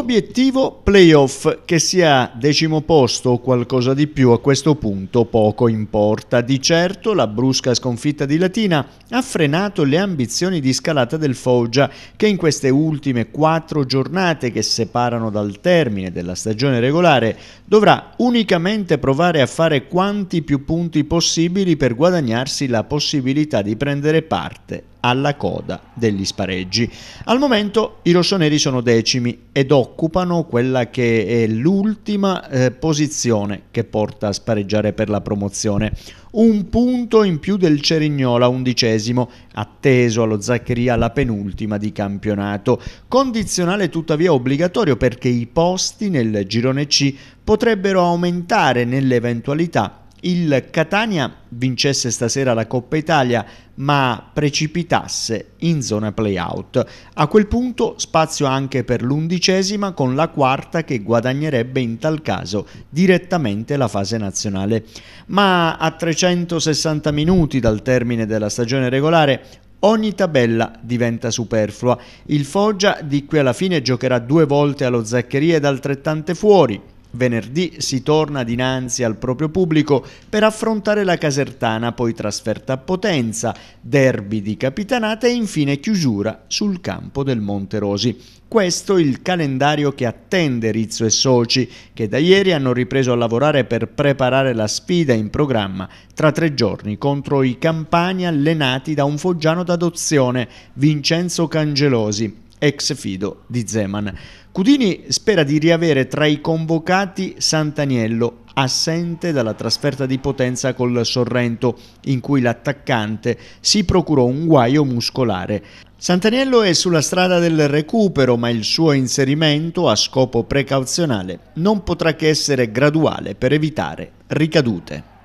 L'obiettivo playoff, che sia decimo posto o qualcosa di più a questo punto poco importa. Di certo la brusca sconfitta di Latina ha frenato le ambizioni di scalata del Foggia che in queste ultime quattro giornate che separano dal termine della stagione regolare dovrà unicamente provare a fare quanti più punti possibili per guadagnarsi la possibilità di prendere parte alla coda degli spareggi. Al momento i rossoneri sono decimi ed occupano quella che è l'ultima eh, posizione che porta a spareggiare per la promozione. Un punto in più del Cerignola, undicesimo, atteso allo Zaccheria la penultima di campionato. Condizionale tuttavia obbligatorio perché i posti nel girone C potrebbero aumentare nell'eventualità il Catania vincesse stasera la Coppa Italia ma precipitasse in zona playout. A quel punto spazio anche per l'undicesima con la quarta che guadagnerebbe in tal caso direttamente la fase nazionale. Ma a 360 minuti dal termine della stagione regolare Ogni tabella diventa superflua. Il Foggia di qui alla fine giocherà due volte allo Zaccheria ed altrettante fuori. Venerdì si torna dinanzi al proprio pubblico per affrontare la Casertana, poi trasferta a Potenza, derby di Capitanata e infine chiusura sul campo del Monte Rosi. Questo il calendario che attende Rizzo e Soci, che da ieri hanno ripreso a lavorare per preparare la sfida in programma tra tre giorni contro i campani allenati da un foggiano d'adozione, Vincenzo Cangelosi ex fido di Zeman. Cudini spera di riavere tra i convocati Santaniello, assente dalla trasferta di potenza col Sorrento, in cui l'attaccante si procurò un guaio muscolare. Santaniello è sulla strada del recupero, ma il suo inserimento a scopo precauzionale non potrà che essere graduale per evitare ricadute.